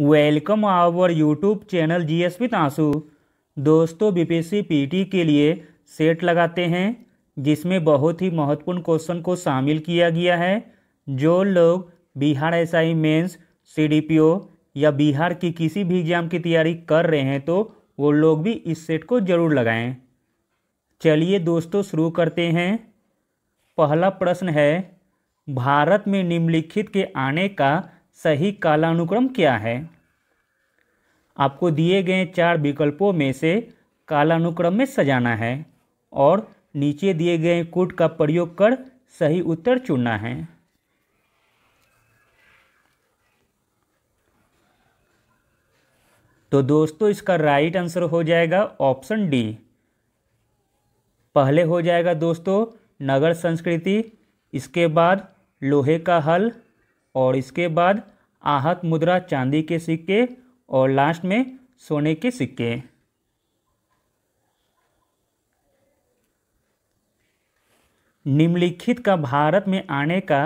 welcome our YouTube channel G S with आंसू दोस्तों P PT के लिए सेट लगाते हैं जिसमें बहुत ही महत्वपूर्ण क्वेश्चन को शामिल किया गया है जो लोग बिहार एस आई मेन्स सी या बिहार की किसी भी एग्ज़ाम की तैयारी कर रहे हैं तो वो लोग भी इस सेट को ज़रूर लगाएं चलिए दोस्तों शुरू करते हैं पहला प्रश्न है भारत में निम्नलिखित के आने का सही कालानुक्रम क्या है आपको दिए गए चार विकल्पों में से कालानुक्रम में सजाना है और नीचे दिए गए कूट का प्रयोग कर सही उत्तर चुनना है तो दोस्तों इसका राइट आंसर हो जाएगा ऑप्शन डी पहले हो जाएगा दोस्तों नगर संस्कृति इसके बाद लोहे का हल और इसके बाद आहत मुद्रा चांदी के सिक्के और लास्ट में सोने के सिक्के निम्नलिखित का भारत में आने का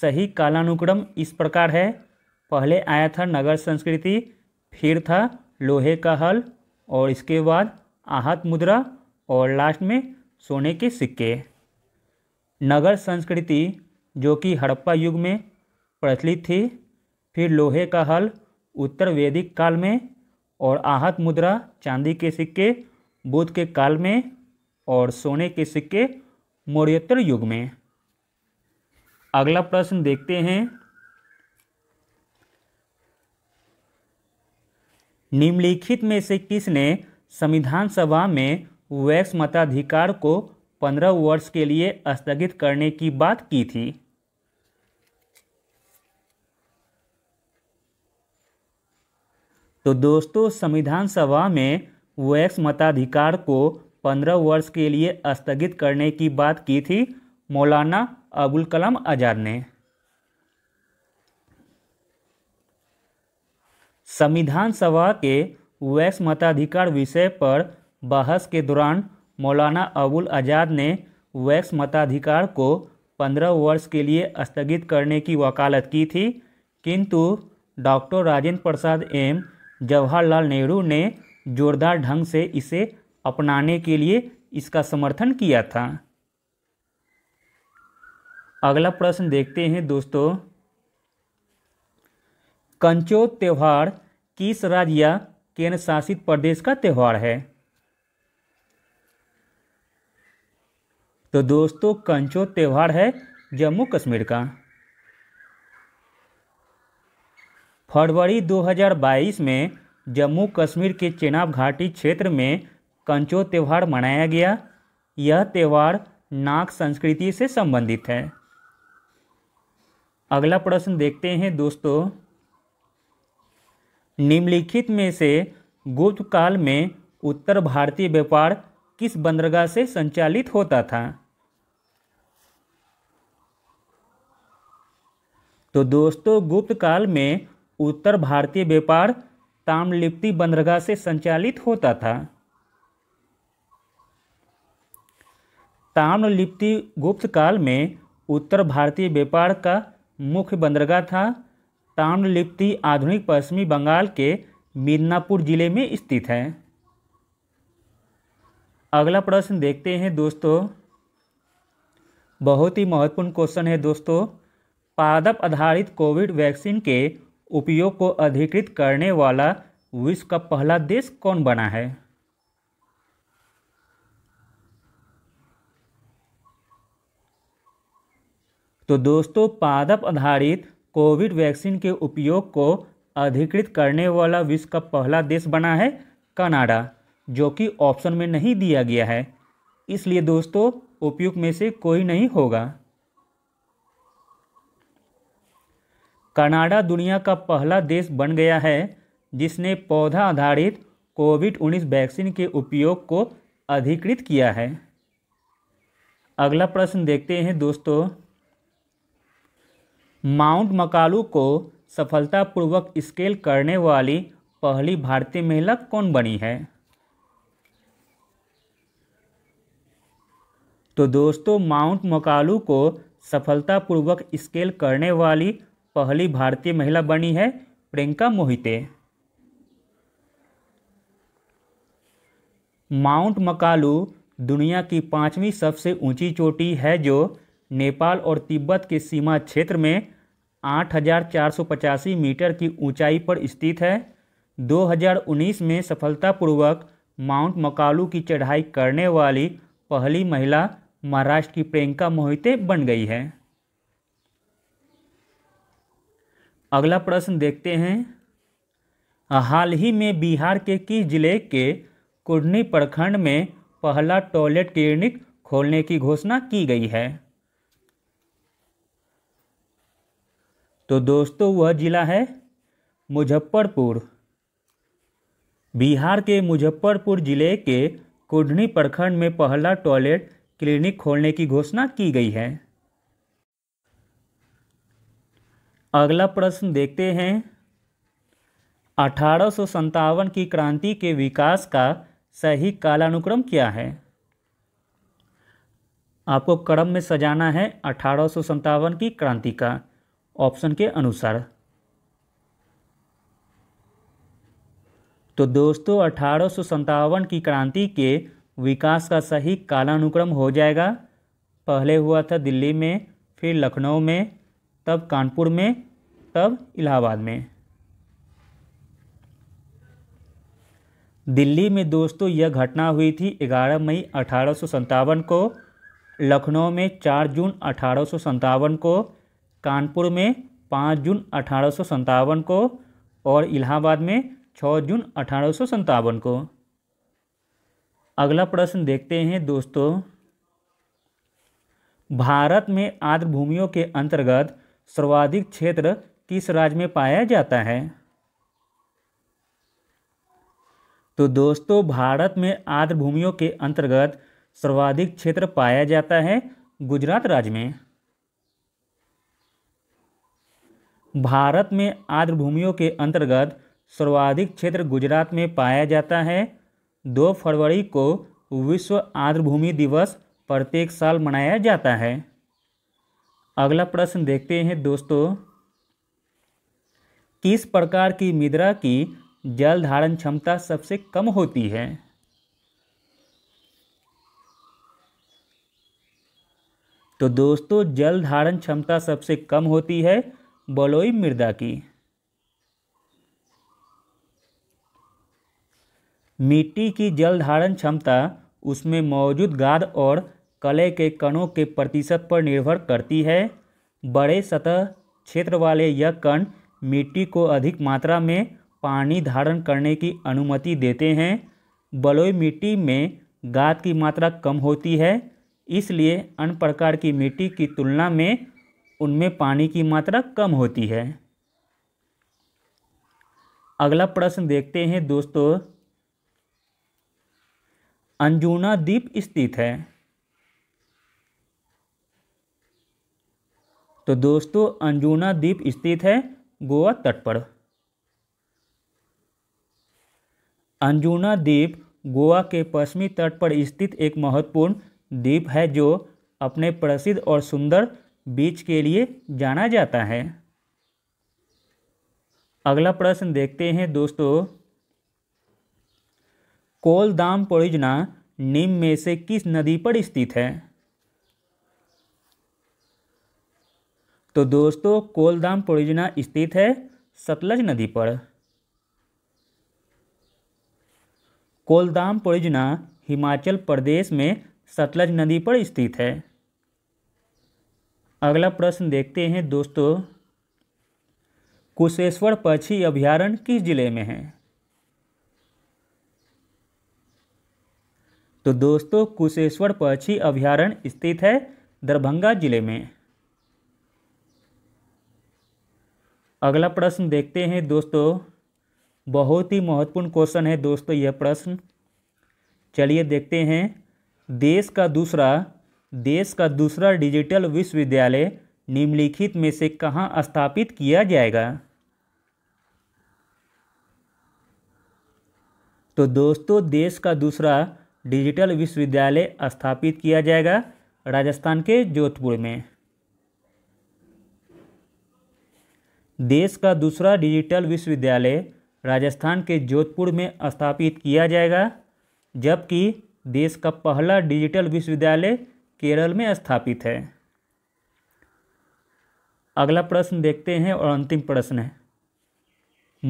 सही कालानुक्रम इस प्रकार है पहले आया था नगर संस्कृति फिर था लोहे का हल और इसके बाद आहत मुद्रा और लास्ट में सोने के सिक्के नगर संस्कृति जो कि हड़प्पा युग में प्रचलित थी फिर लोहे का हल उत्तर वैदिक काल में और आहत मुद्रा चांदी के सिक्के बुद्ध के काल में और सोने के सिक्के मौर्योत्तर युग में अगला प्रश्न देखते हैं निम्नलिखित में से किसने संविधान सभा में वैक्स मताधिकार को पंद्रह वर्ष के लिए स्थगित करने की बात की थी तो दोस्तों संविधान सभा में वैक्स मताधिकार को 15 वर्ष के लिए स्थगित करने की बात की थी मौलाना अबुल कलाम आज़ाद ने संविधान सभा के वैक्स मताधिकार विषय पर बहस के दौरान मौलाना अबुल आज़ाद ने वैक्स मताधिकार को 15 वर्ष के लिए स्थगित करने की वकालत की थी किंतु डॉक्टर राजेंद्र प्रसाद एम जवाहरलाल नेहरू ने जोरदार ढंग से इसे अपनाने के लिए इसका समर्थन किया था अगला प्रश्न देखते हैं दोस्तों कंचो त्यौहार किस राज्य या केंद्र शासित प्रदेश का त्यौहार है तो दोस्तों कंचो त्यौहार है जम्मू कश्मीर का फरवरी 2022 में जम्मू कश्मीर के चेनाब घाटी क्षेत्र में कंचो त्यौहार मनाया गया यह त्यौहार नाग संस्कृति से संबंधित है अगला प्रश्न देखते हैं दोस्तों निम्नलिखित में से गुप्त काल में उत्तर भारतीय व्यापार किस बंदरगाह से संचालित होता था तो दोस्तों गुप्त काल में उत्तर भारतीय व्यापार ताम्रलिप्ति बंदरगाह से संचालित होता था ताम्रलिप्ति गुप्त काल में उत्तर भारतीय व्यापार का मुख्य बंदरगाह था ताम्रलिप्ति आधुनिक पश्चिमी बंगाल के मिदनापुर जिले में स्थित है अगला प्रश्न देखते हैं दोस्तों बहुत ही महत्वपूर्ण क्वेश्चन है दोस्तों पादप आधारित कोविड वैक्सीन के उपयोग को अधिकृत करने वाला विश्व का पहला देश कौन बना है तो दोस्तों पादप आधारित कोविड वैक्सीन के उपयोग को अधिकृत करने वाला विश्व का पहला देश बना है कनाडा जो कि ऑप्शन में नहीं दिया गया है इसलिए दोस्तों उपयुक्त में से कोई नहीं होगा कनाडा दुनिया का पहला देश बन गया है जिसने पौधा आधारित कोविड 19 वैक्सीन के उपयोग को अधिकृत किया है अगला प्रश्न देखते हैं दोस्तों माउंट मकालू को सफलतापूर्वक स्केल करने वाली पहली भारतीय महिला कौन बनी है तो दोस्तों माउंट मकालू को सफलतापूर्वक स्केल करने वाली पहली भारतीय महिला बनी है प्रियंका मोहिते माउंट मकालू दुनिया की पांचवी सबसे ऊंची चोटी है जो नेपाल और तिब्बत के सीमा क्षेत्र में पचासी मीटर की ऊंचाई पर स्थित है 2019 में सफलतापूर्वक माउंट मकालू की चढ़ाई करने वाली पहली महिला महाराष्ट्र की प्रियंका मोहिते बन गई है अगला प्रश्न देखते हैं हाल ही में बिहार के किस जिले के कुडनी प्रखंड में पहला टॉयलेट क्लिनिक खोलने की घोषणा की गई है तो दोस्तों वह जिला है मुजफ्फरपुर बिहार के मुजफ्फरपुर जिले के कुडनी प्रखंड में पहला टॉयलेट क्लिनिक खोलने की घोषणा की गई है अगला प्रश्न देखते हैं अठारह की क्रांति के विकास का सही कालानुक्रम क्या है आपको क्रम में सजाना है अठारह की क्रांति का ऑप्शन के अनुसार तो दोस्तों अठारह की क्रांति के विकास का सही कालानुक्रम हो जाएगा पहले हुआ था दिल्ली में फिर लखनऊ में तब कानपुर में तब इलाहाबाद में दिल्ली में दोस्तों यह घटना हुई थी 11 मई अठारह को लखनऊ में 4 जून अठारह को कानपुर में 5 जून अठारह को और इलाहाबाद में 6 जून अठारह को अगला प्रश्न देखते हैं दोस्तों भारत में आर्द्रभूमियों के अंतर्गत सर्वाधिक क्षेत्र किस राज्य में पाया जाता है तो दोस्तों भारत में आर्द्र भूमियों के अंतर्गत सर्वाधिक क्षेत्र पाया जाता है गुजरात राज्य में भारत में आर्द्र भूमियों के अंतर्गत सर्वाधिक क्षेत्र गुजरात में पाया जाता है दो फरवरी को विश्व आर्द्र भूमि दिवस प्रत्येक साल मनाया जाता है अगला प्रश्न देखते हैं दोस्तों किस प्रकार की मिद्रा की जल धारण क्षमता सबसे कम होती है तो दोस्तों जल धारण क्षमता सबसे कम होती है बलोई मृदा की मिट्टी की जल धारण क्षमता उसमें मौजूद गाद और कले के कणों के प्रतिशत पर निर्भर करती है बड़े सतह क्षेत्र वाले यह कण मिट्टी को अधिक मात्रा में पानी धारण करने की अनुमति देते हैं बलोई मिट्टी में गाद की मात्रा कम होती है इसलिए अन्य प्रकार की मिट्टी की तुलना में उनमें पानी की मात्रा कम होती है अगला प्रश्न देखते हैं दोस्तों अंजुना द्वीप स्थित है तो दोस्तों अंजुना द्वीप स्थित है गोवा तट पर अंजुना द्वीप गोवा के पश्चिमी तट पर स्थित एक महत्वपूर्ण द्वीप है जो अपने प्रसिद्ध और सुंदर बीच के लिए जाना जाता है अगला प्रश्न देखते हैं दोस्तों कोलदाम परियोजना निम्न में से किस नदी पर स्थित है तो दोस्तों कोलदाम परियोजना स्थित है सतलज नदी पर कोलदाम परियोजना हिमाचल प्रदेश में सतलज नदी पर स्थित है अगला प्रश्न देखते हैं दोस्तों कुशेश्वर पक्षी अभ्यारण्य किस जिले में है तो दोस्तों कुशेश्वर पक्षी अभ्यारण्य स्थित है दरभंगा जिले में अगला प्रश्न देखते हैं दोस्तों बहुत ही महत्वपूर्ण क्वेश्चन है दोस्तों यह प्रश्न चलिए देखते हैं देश का दूसरा देश का दूसरा डिजिटल विश्वविद्यालय निम्नलिखित में से कहाँ स्थापित किया जाएगा तो दोस्तों देश का दूसरा डिजिटल विश्वविद्यालय स्थापित किया जाएगा राजस्थान के जोधपुर में देश का दूसरा डिजिटल विश्वविद्यालय राजस्थान के जोधपुर में स्थापित किया जाएगा जबकि देश का पहला डिजिटल विश्वविद्यालय केरल में स्थापित है अगला प्रश्न देखते हैं और अंतिम प्रश्न है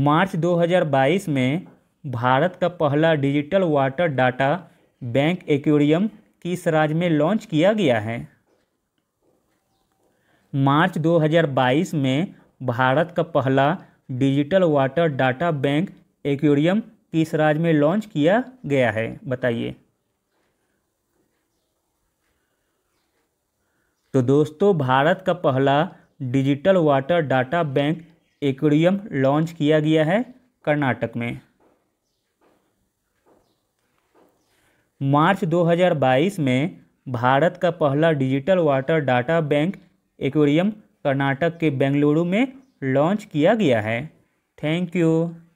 मार्च 2022 में भारत का पहला digital water data bank aquarium किस राज्य में लॉन्च किया गया है मार्च 2022 में भारत का पहला digital water data bank aquarium किस राज्य में लॉन्च किया गया है बताइए तो दोस्तों भारत का पहला digital water data bank aquarium launch किया गया है कर्नाटक में मार्च 2022 में भारत का पहला digital water data bank aquarium Karnataka के बेंगलुरु में लॉन्च किया गया है थैंक यू